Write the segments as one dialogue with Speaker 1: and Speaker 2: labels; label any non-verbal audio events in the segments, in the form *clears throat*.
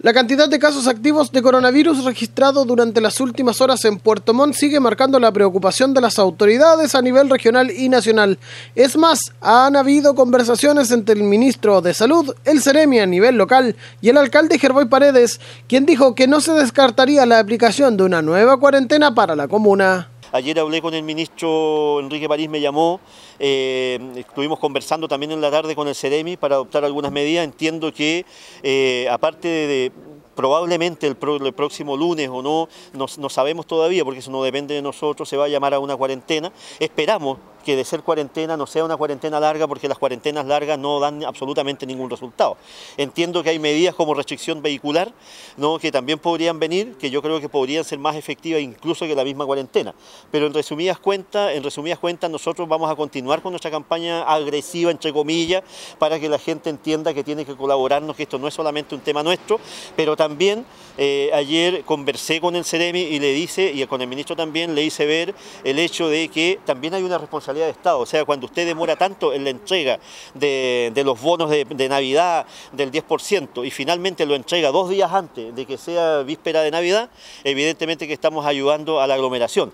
Speaker 1: La cantidad de casos activos de coronavirus registrado durante las últimas horas en Puerto Montt sigue marcando la preocupación de las autoridades a nivel regional y nacional. Es más, han habido conversaciones entre el ministro de Salud, el Ceremi a nivel local y el alcalde Gerboy Paredes, quien dijo que no se descartaría la aplicación de una nueva cuarentena para la comuna.
Speaker 2: Ayer hablé con el ministro Enrique París, me llamó, eh, estuvimos conversando también en la tarde con el CEREMI para adoptar algunas medidas. Entiendo que, eh, aparte de, probablemente el, próximo lunes o no, no, no sabemos todavía porque eso no depende de nosotros, se va a llamar a una cuarentena. Esperamos que de ser cuarentena no sea una cuarentena larga porque las cuarentenas largas no dan absolutamente ningún resultado. Entiendo que hay medidas como restricción vehicular ¿no? que también podrían venir, que yo creo que podrían ser más efectivas incluso que la misma cuarentena. Pero en resumidas cuentas, en resumidas cuentas nosotros vamos a continuar con nuestra campaña agresiva, entre comillas, para que la gente entienda que tiene que colaborarnos, que esto no es solamente un tema nuestro, pero también eh, ayer conversé con el CEREMI y le dice, y con el ministro también, le hice ver el hecho de que también hay una responsabilidad o sea, cuando usted demora tanto en la entrega de, los bonos de, Navidad del 10% y finalmente lo entrega dos días antes de que sea víspera de Navidad, evidentemente que estamos ayudando a la aglomeración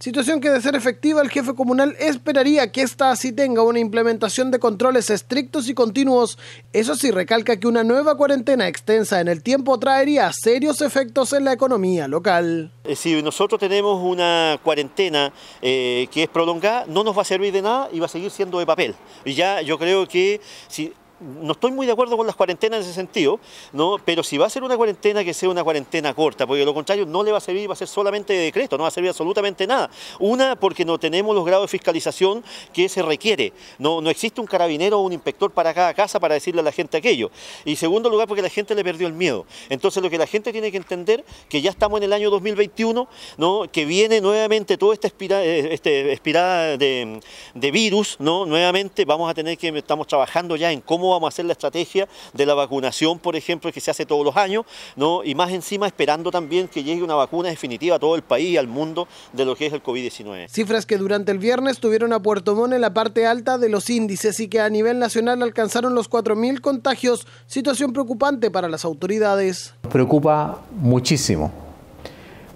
Speaker 2: situación que de ser efectiva el jefe comunal esperaría que esta así tenga una
Speaker 1: implementación de controles estrictos y continuos. Eso sí, recalca que una nueva cuarentena extensa en el tiempo traería serios efectos en la economía local.
Speaker 2: Si nosotros tenemos una cuarentena eh, que es prolongada, no nos va a servir de nada y va a seguir siendo de papel. Y ya yo creo que si no estoy muy de acuerdo con las cuarentenas en ese sentido, ¿no? pero si va a ser una cuarentena, que sea una cuarentena corta, porque lo contrario no le va a servir, va a ser solamente de decreto, no va a servir absolutamente nada. Una, porque no tenemos los grados de fiscalización que se requiere, no, no existe un carabinero o un inspector para cada casa para decirle a la gente aquello. Y segundo lugar, porque la gente le perdió el miedo. Entonces lo que la gente tiene que entender, que ya estamos en el año 2021, ¿no? que viene nuevamente toda esta eh, este, espirada, de, de, virus, ¿no? nuevamente vamos a tener que, estamos trabajando ya en cómo vamos a hacer la estrategia de la vacunación, por ejemplo, que se hace todos los años, ¿no? y más encima esperando también que llegue una vacuna definitiva a todo el país y al mundo de lo que es el COVID-19.
Speaker 1: Cifras que durante el viernes tuvieron a Puerto Montt en la parte alta de los índices y que a nivel nacional alcanzaron los 4.000 contagios, situación preocupante para las
Speaker 3: autoridades. Preocupa muchísimo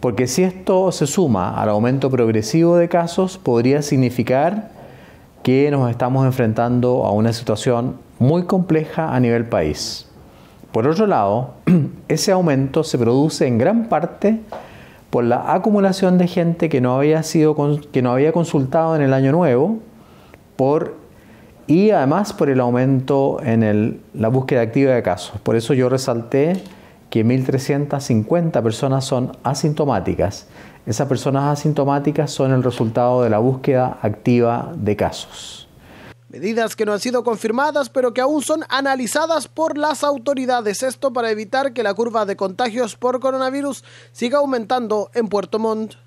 Speaker 3: porque si esto se suma al aumento progresivo de casos, podría significar que nos estamos enfrentando a una situación muy compleja a nivel país. Por otro lado, *clears throat* ese aumento se produce en gran parte por la acumulación de gente que no había, que no había consultado en el año nuevo y además por el aumento en la búsqueda activa de casos. Por eso yo resalté que 1.350 personas son asintomáticas. Esas personas asintomáticas son el resultado de la búsqueda activa de casos.
Speaker 1: Medidas que no han sido confirmadas, pero que aún son analizadas por las autoridades. Esto para evitar que la curva de contagios por coronavirus siga aumentando en Puerto Montt.